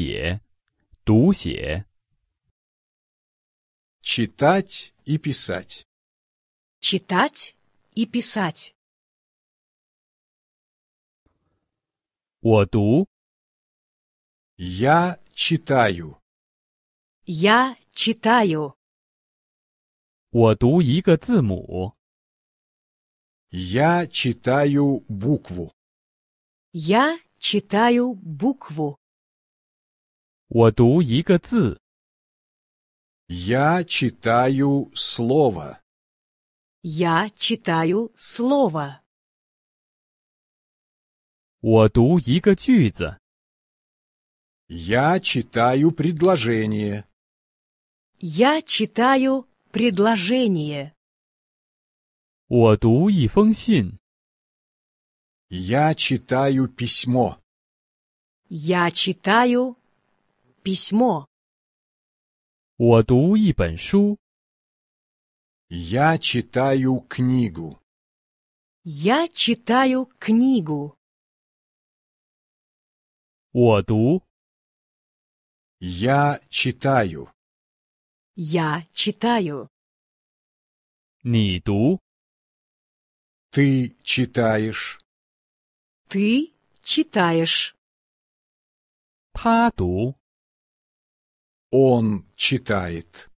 写、读写。Читать и писать. Читать и писать. 我读. Я читаю. Я читаю. 我读一个字母. Я читаю букву. Я читаю букву. 我读一个字。Я читаю слово. Я читаю слово. 我读一个句子。Я читаю предложение. Я читаю предложение. 我读一封信。Я читаю письмо. Я читаю Письмо. Я читаю книгу. Я читаю книгу. Я читаю. Я читаю. 你读 Ты читаешь. Ты читаешь. 他读 он читает.